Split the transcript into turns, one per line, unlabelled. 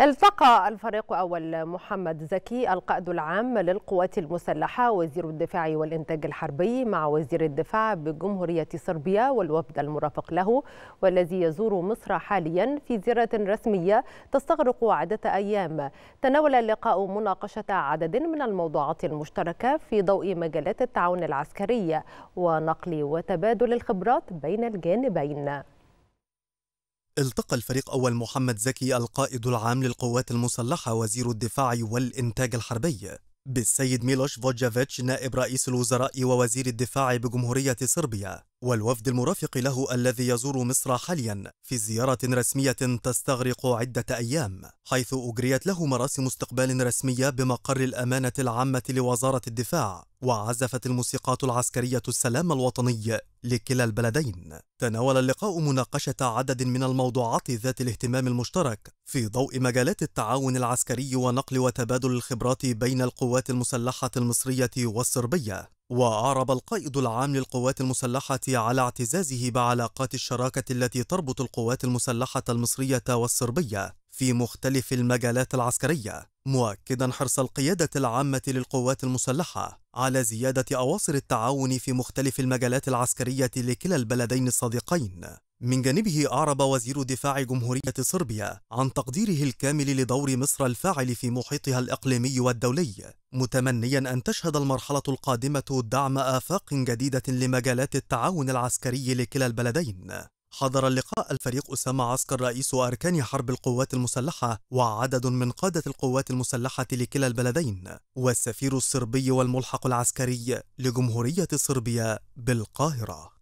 التقى الفريق أول محمد زكي القائد العام للقوات المسلحة وزير الدفاع والإنتاج الحربي مع وزير الدفاع بجمهورية صربيا والوفد المرافق له والذي يزور مصر حاليا في زيارة رسمية تستغرق عدة أيام تناول اللقاء مناقشة عدد من الموضوعات المشتركة في ضوء مجالات التعاون العسكري ونقل وتبادل الخبرات بين الجانبين
التقى الفريق أول محمد زكي القائد العام للقوات المسلحة وزير الدفاع والإنتاج الحربي بالسيد ميلوش فوجافيتش نائب رئيس الوزراء ووزير الدفاع بجمهورية صربيا والوفد المرافق له الذي يزور مصر حاليا في زيارة رسمية تستغرق عدة أيام حيث أجريت له مراسم استقبال رسمية بمقر الأمانة العامة لوزارة الدفاع وعزفت الموسيقات العسكرية السلام الوطني لكلا البلدين تناول اللقاء مناقشة عدد من الموضوعات ذات الاهتمام المشترك في ضوء مجالات التعاون العسكري ونقل وتبادل الخبرات بين القوات المسلحة المصرية والصربية وأعرب القائد العام للقوات المسلحة على اعتزازه بعلاقات الشراكة التي تربط القوات المسلحة المصرية والصربية في مختلف المجالات العسكرية، مؤكدا حرص القيادة العامة للقوات المسلحة على زيادة أواصر التعاون في مختلف المجالات العسكرية لكلا البلدين الصديقين، من جانبه أعرب وزير دفاع جمهورية صربيا عن تقديره الكامل لدور مصر الفاعل في محيطها الإقليمي والدولي متمنيا أن تشهد المرحلة القادمة دعم آفاق جديدة لمجالات التعاون العسكري لكلا البلدين حضر اللقاء الفريق أسامة عسكر رئيس أركان حرب القوات المسلحة وعدد من قادة القوات المسلحة لكلا البلدين والسفير الصربي والملحق العسكري لجمهورية صربيا بالقاهرة